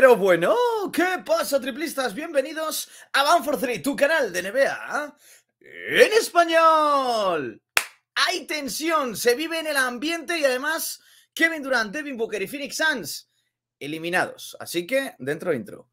Pero bueno, ¿qué pasa, triplistas? Bienvenidos a for 3, tu canal de NBA ¿eh? en español. Hay tensión, se vive en el ambiente y además Kevin Durant, Devin Booker y Phoenix Suns eliminados. Así que, dentro intro.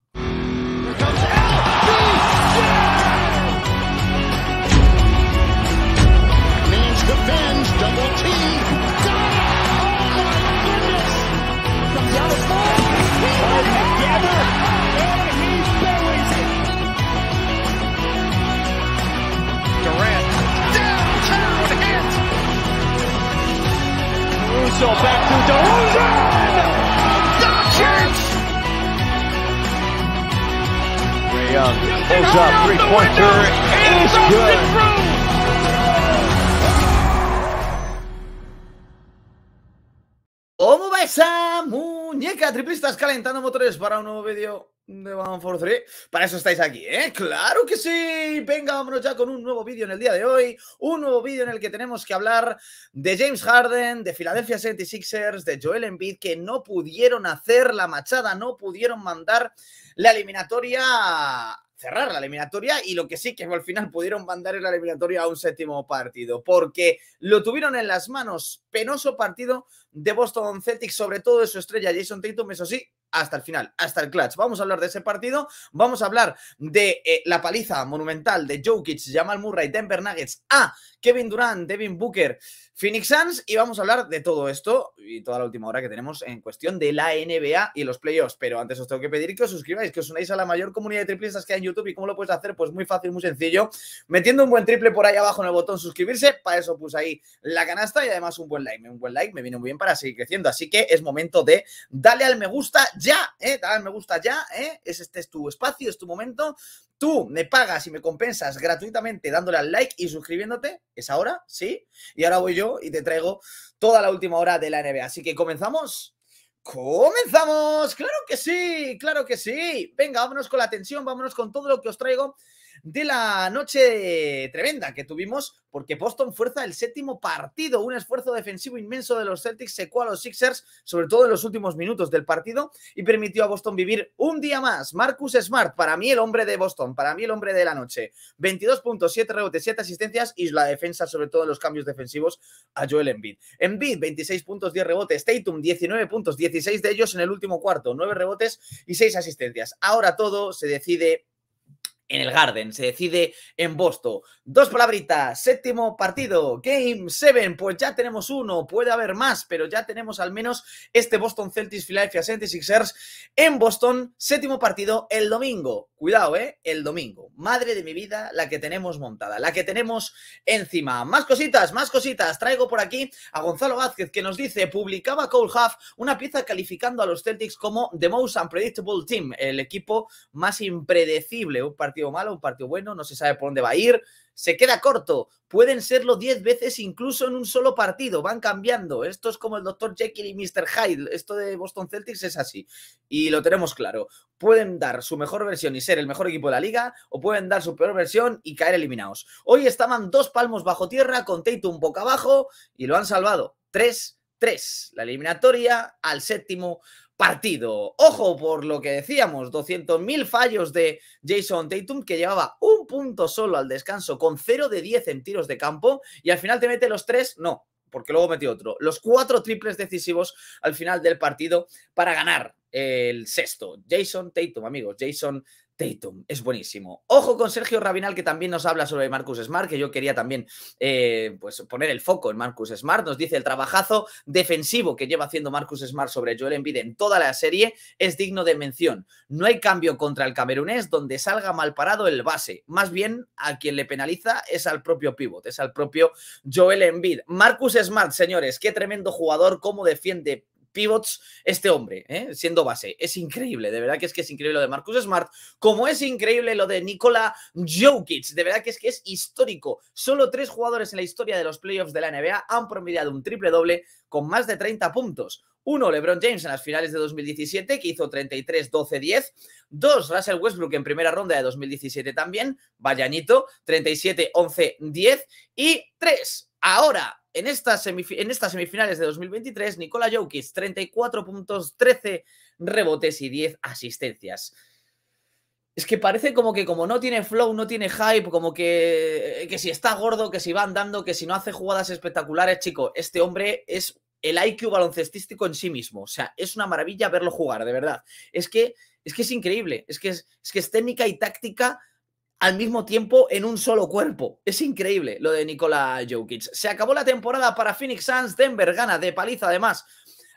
So back to DeRozan! three-pointer esa muñeca? Triplistas calentando motores para un nuevo vídeo de One for Three. Para eso estáis aquí, ¿eh? ¡Claro que sí! Venga, vámonos ya con un nuevo vídeo en el día de hoy. Un nuevo vídeo en el que tenemos que hablar de James Harden, de Philadelphia 76ers, de Joel Embiid, que no pudieron hacer la machada, no pudieron mandar la eliminatoria cerrar la eliminatoria y lo que sí que al final pudieron mandar la eliminatoria a un séptimo partido, porque lo tuvieron en las manos. Penoso partido de Boston Celtics, sobre todo de su estrella Jason Tatum, eso sí, hasta el final, hasta el clutch. Vamos a hablar de ese partido, vamos a hablar de eh, la paliza monumental de Jokic, Jamal Murray, Denver Nuggets a Kevin Durant, Devin Booker, Phoenix Suns y vamos a hablar de todo esto y toda la última hora que tenemos en cuestión de la NBA y los playoffs. Pero antes os tengo que pedir que os suscribáis, que os unáis a la mayor comunidad de triplistas que hay en YouTube. ¿Y cómo lo puedes hacer? Pues muy fácil, muy sencillo. Metiendo un buen triple por ahí abajo en el botón suscribirse. Para eso puse ahí la canasta y además un buen like. Un buen like me viene muy bien para seguir creciendo. Así que es momento de darle al me gusta ya, ¿eh? Dale al me gusta ya, ¿eh? Este es tu espacio, es tu momento tú me pagas y me compensas gratuitamente dándole al like y suscribiéndote, es ahora, ¿sí? Y ahora voy yo y te traigo toda la última hora de la NBA. Así que comenzamos. ¡Comenzamos! ¡Claro que sí! ¡Claro que sí! Venga, vámonos con la atención vámonos con todo lo que os traigo de la noche tremenda que tuvimos, porque Boston fuerza el séptimo partido, un esfuerzo defensivo inmenso de los Celtics secó a los Sixers, sobre todo en los últimos minutos del partido, y permitió a Boston vivir un día más. Marcus Smart, para mí el hombre de Boston, para mí el hombre de la noche. 22 puntos, 7 rebotes, 7 asistencias y la defensa, sobre todo en los cambios defensivos, a Joel Embiid. Embiid, 26 puntos, 10 rebotes. Tatum, 19 puntos, 16 de ellos en el último cuarto, 9 rebotes y 6 asistencias. Ahora todo se decide en el Garden. Se decide en Boston. Dos palabritas, séptimo partido, Game 7. Pues ya tenemos uno, puede haber más, pero ya tenemos al menos este Boston Celtics Philadelphia 76ers en Boston. Séptimo partido el domingo. Cuidado, ¿eh? El domingo. Madre de mi vida, la que tenemos montada, la que tenemos encima. Más cositas, más cositas. Traigo por aquí a Gonzalo Vázquez que nos dice, publicaba Cole Huff una pieza calificando a los Celtics como The Most Unpredictable Team, el equipo más impredecible. Un partido partido malo, un partido bueno, no se sabe por dónde va a ir, se queda corto, pueden serlo 10 veces incluso en un solo partido, van cambiando, esto es como el doctor Jekyll y Mr. Hyde, esto de Boston Celtics es así y lo tenemos claro, pueden dar su mejor versión y ser el mejor equipo de la liga o pueden dar su peor versión y caer eliminados. Hoy estaban dos palmos bajo tierra con un poco abajo y lo han salvado, tres 3, la eliminatoria al séptimo partido. Ojo por lo que decíamos, 200.000 fallos de Jason Tatum que llevaba un punto solo al descanso con 0 de 10 en tiros de campo y al final te mete los tres, no, porque luego metió otro, los cuatro triples decisivos al final del partido para ganar el sexto. Jason Tatum, amigos, Jason Tatum, es buenísimo. Ojo con Sergio Rabinal, que también nos habla sobre Marcus Smart, que yo quería también eh, pues poner el foco en Marcus Smart. Nos dice el trabajazo defensivo que lleva haciendo Marcus Smart sobre Joel Embiid en toda la serie es digno de mención. No hay cambio contra el camerunés donde salga mal parado el base. Más bien, a quien le penaliza es al propio pivot, es al propio Joel Embiid. Marcus Smart, señores, qué tremendo jugador, cómo defiende pivots este hombre, ¿eh? siendo base. Es increíble, de verdad que es que es increíble lo de Marcus Smart, como es increíble lo de Nikola Jokic, de verdad que es que es histórico. Solo tres jugadores en la historia de los playoffs de la NBA han promediado un triple doble con más de 30 puntos. Uno, LeBron James en las finales de 2017, que hizo 33, 12, 10. Dos, Russell Westbrook en primera ronda de 2017 también, Vallanito, 37, 11, 10. Y tres, ahora, en estas, semifinales de 2023, Nikola Jokic, 34 puntos, 13 rebotes y 10 asistencias. Es que parece como que como no tiene flow, no tiene hype, como que, que si está gordo, que si va andando, que si no hace jugadas espectaculares, chico, este hombre es el IQ baloncestístico en sí mismo. O sea, es una maravilla verlo jugar, de verdad. Es que es, que es increíble, es que es, es que es técnica y táctica al mismo tiempo en un solo cuerpo. Es increíble lo de Nikola Jokic. Se acabó la temporada para Phoenix Suns. Denver gana de paliza además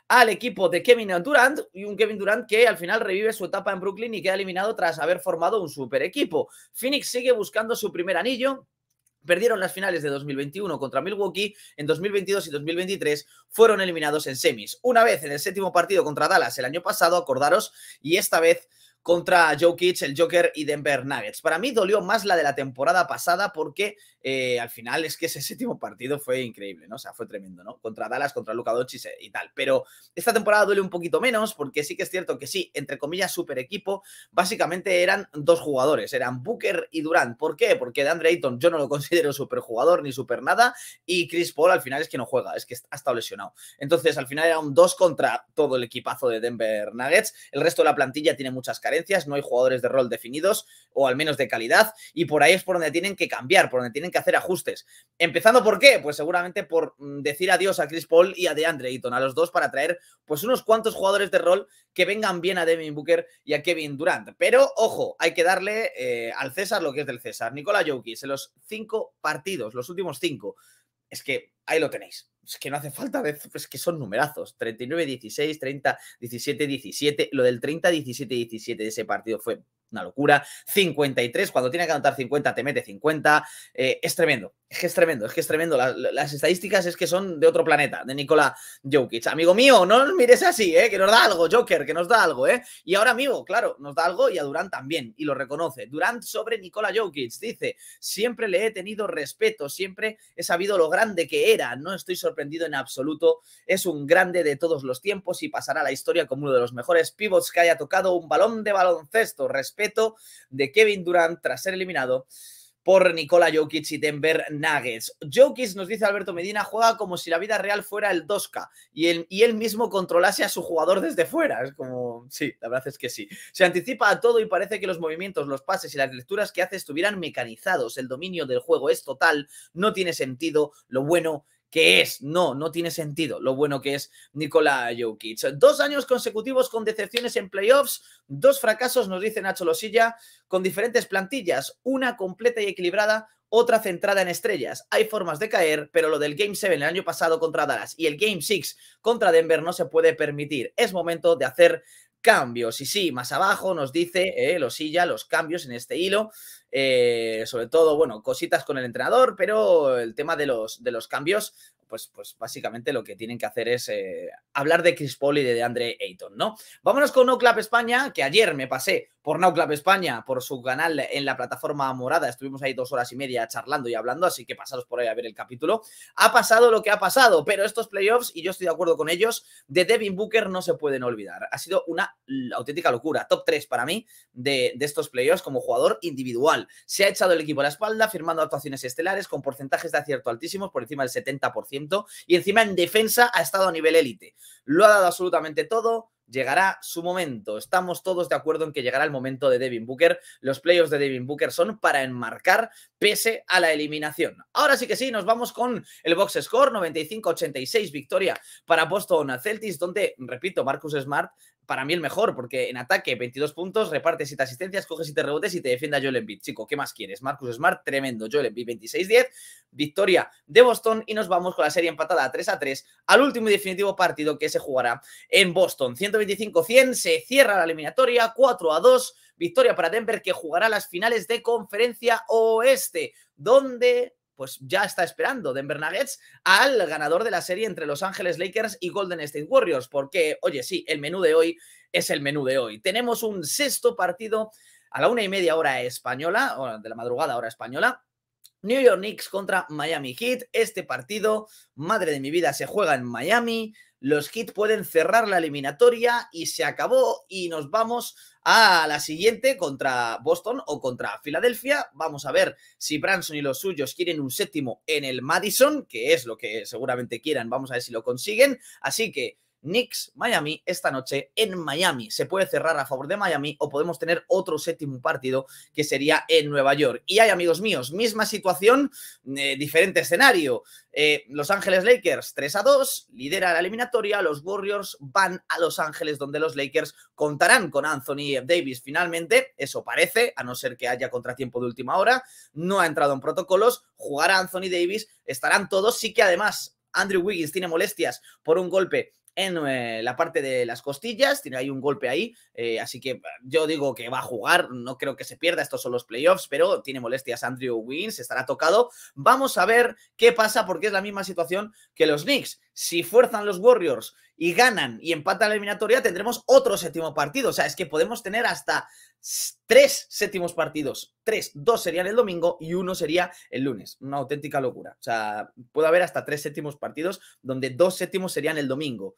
al equipo de Kevin Durant y un Kevin Durant que al final revive su etapa en Brooklyn y queda eliminado tras haber formado un super equipo. Phoenix sigue buscando su primer anillo. Perdieron las finales de 2021 contra Milwaukee, en 2022 y 2023 fueron eliminados en semis. Una vez en el séptimo partido contra Dallas el año pasado, acordaros, y esta vez contra Joe el Joker y Denver Nuggets. Para mí dolió más la de la temporada pasada porque eh, al final es que ese séptimo partido fue increíble, ¿no? O sea, fue tremendo, ¿no? Contra Dallas, contra Luka Doncic eh, y tal. Pero esta temporada duele un poquito menos porque sí que es cierto que sí, entre comillas, super equipo, básicamente eran dos jugadores, eran Booker y Durant. ¿Por qué? Porque de Andre Ayton yo no lo considero super jugador ni super nada y Chris Paul al final es que no juega, es que ha estado lesionado. Entonces, al final era un dos contra todo el equipazo de Denver Nuggets. El resto de la plantilla tiene muchas carencias, no hay jugadores de rol definidos o al menos de calidad y por ahí es por donde tienen que cambiar, por donde tienen que hacer ajustes. Empezando por qué? Pues seguramente por mm, decir adiós a Chris Paul y a DeAndre Ayton, a los dos para traer pues unos cuantos jugadores de rol que vengan bien a Devin Booker y a Kevin Durant. Pero ojo, hay que darle eh, al César lo que es del César. Nicola Jokic en los cinco partidos, los últimos cinco. Es que ahí lo tenéis. Es que no hace falta, es que son numerazos. 39-16, 30-17-17. Lo del 30-17-17 de ese partido fue una locura. 53, cuando tiene que anotar 50, te mete 50. Eh, es tremendo. Es que es tremendo, es que es tremendo. Las, estadísticas es que son de otro planeta, de Nikola Jokic. Amigo mío, no mires así, ¿eh? que nos da algo, Joker, que nos da algo. ¿eh? Y ahora, amigo, claro, nos da algo y a Durant también, y lo reconoce. Durant sobre Nikola Jokic dice, siempre le he tenido respeto, siempre he sabido lo grande que era, no estoy sorprendido en absoluto, es un grande de todos los tiempos y pasará a la historia como uno de los mejores pivots que haya tocado un balón de baloncesto. Respeto de Kevin Durant tras ser eliminado por Nicola Jokic y Denver Nuggets. Jokic, nos dice Alberto Medina, juega como si la vida real fuera el 2K y él, y él mismo controlase a su jugador desde fuera. Es como, sí, la verdad es que sí. Se anticipa a todo y parece que los movimientos, los pases y las lecturas que hace estuvieran mecanizados. El dominio del juego es total, no tiene sentido. Lo bueno ¿Qué es, no, no tiene sentido lo bueno que es Nikola Jokic. Dos años consecutivos con decepciones en playoffs, dos fracasos, nos dice Nacho Losilla, con diferentes plantillas, una completa y equilibrada, otra centrada en estrellas. Hay formas de caer, pero lo del Game 7 el año pasado contra Dallas y el Game 6 contra Denver no se puede permitir. Es momento de hacer cambios. Y sí, más abajo nos dice eh, los silla, los cambios en este hilo. Eh, sobre todo, bueno, cositas con el entrenador, pero el tema de los, de los cambios, pues, pues, básicamente lo que tienen que hacer es eh, hablar de Chris Paul y de Andre Ayton, ¿no? Vámonos con Club España, que ayer me pasé por Club España, por su canal en la plataforma morada, estuvimos ahí dos horas y media charlando y hablando, así que pasaros por ahí a ver el capítulo. Ha pasado lo que ha pasado, pero estos playoffs, y yo estoy de acuerdo con ellos, de Devin Booker no se pueden olvidar. Ha sido una auténtica locura, top 3 para mí de, de estos playoffs como jugador individual. Se ha echado el equipo a la espalda, firmando actuaciones estelares con porcentajes de acierto altísimos, por encima del 70% y encima en defensa ha estado a nivel élite. Lo ha dado absolutamente todo, llegará su momento. Estamos todos de acuerdo en que llegará el momento de Devin Booker. Los playoffs de Devin Booker son para enmarcar pese a la eliminación. Ahora sí que sí, nos vamos con el box score 95-86 victoria para Boston Celtics, donde, repito, Marcus Smart para mí el mejor, porque en ataque 22 puntos, reparte 7 asistencias, coge 7 rebotes y te defienda Joel Embiid. Chico, ¿qué más quieres? Marcus Smart, tremendo. Joel Embiid 26-10, victoria de Boston y nos vamos con la serie empatada 3-3 al último y definitivo partido que se jugará en Boston. 125-100, se cierra la eliminatoria, 4-2, victoria para Denver que jugará las finales de conferencia oeste, donde pues ya está esperando Denver Nuggets al ganador de la serie entre Los Ángeles Lakers y Golden State Warriors, porque, oye, sí, el menú de hoy es el menú de hoy. Tenemos un sexto partido a la una y media hora española, o de la madrugada hora española, New York Knicks contra Miami Heat. Este partido, madre de mi vida, se juega en Miami. Los Heat pueden cerrar la eliminatoria y se acabó y nos vamos a la siguiente contra Boston o contra Filadelfia. Vamos a ver si Branson y los suyos quieren un séptimo en el Madison, que es lo que seguramente quieran. Vamos a ver si lo consiguen. Así que Knicks Miami esta noche en Miami. Se puede cerrar a favor de Miami o podemos tener otro séptimo partido que sería en Nueva York. Y hay amigos míos, misma situación, eh, diferente escenario. Eh, los Ángeles Lakers 3 a 2, lidera la eliminatoria, los Warriors van a Los Ángeles donde los Lakers contarán con Anthony Davis finalmente, eso parece, a no ser que haya contratiempo de última hora, no ha entrado en protocolos, jugará Anthony Davis, estarán todos, sí que además Andrew Wiggins tiene molestias por un golpe en eh, la parte de las costillas, tiene ahí un golpe ahí, eh, así que ah, yo digo que va a jugar, no creo que se pierda, estos son los playoffs, pero tiene molestias Andrew Wins, estará tocado. Vamos a ver qué pasa porque es la misma situación que los Knicks. Si fuerzan los Warriors y ganan y empatan la eliminatoria, tendremos otro séptimo partido. O sea, es que podemos tener hasta tres séptimos partidos. Tres, dos serían el domingo y uno sería el lunes. Una auténtica locura. O sea, puede haber hasta tres séptimos partidos donde dos séptimos serían el domingo.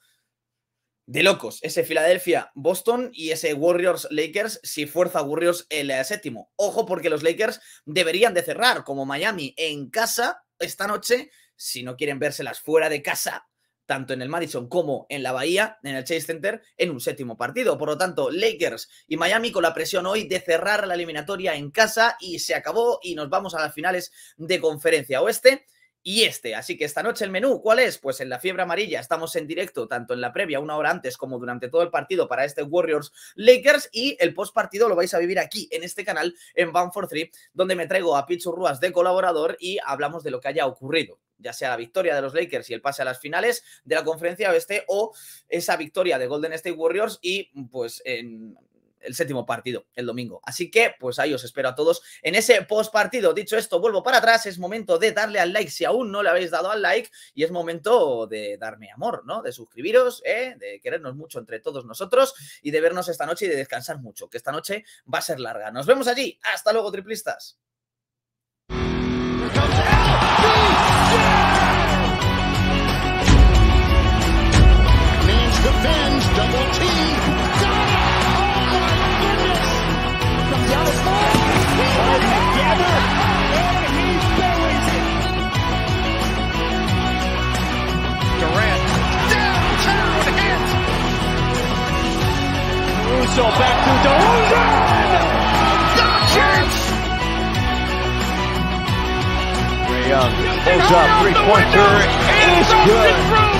De locos, ese philadelphia boston y ese Warriors-Lakers si fuerza Warriors el eh, séptimo. Ojo porque los Lakers deberían de cerrar como Miami en casa esta noche si no quieren vérselas fuera de casa, tanto en el Madison como en la Bahía, en el Chase Center, en un séptimo partido. Por lo tanto, Lakers y Miami con la presión hoy de cerrar la eliminatoria en casa y se acabó y nos vamos a las finales de conferencia oeste y este. Así que esta noche el menú, ¿cuál es? Pues en la fiebre amarilla estamos en directo, tanto en la previa, una hora antes, como durante todo el partido para este Warriors Lakers. Y el post partido lo vais a vivir aquí, en este canal, en for 3, donde me traigo a Pichu Ruas de colaborador y hablamos de lo que haya ocurrido ya sea la victoria de los Lakers y el pase a las finales de la conferencia oeste o esa victoria de Golden State Warriors y pues en el séptimo partido el domingo. Así que, pues ahí os espero a todos en ese post partido. Dicho esto, vuelvo para atrás. Es momento de darle al like si aún no le habéis dado al like y es momento de darme amor, ¿no? De suscribiros, ¿eh? de querernos mucho entre todos nosotros y de vernos esta noche y de descansar mucho, que esta noche va a ser larga. Nos vemos allí. Hasta luego, triplistas. goes up. Three-pointer is good.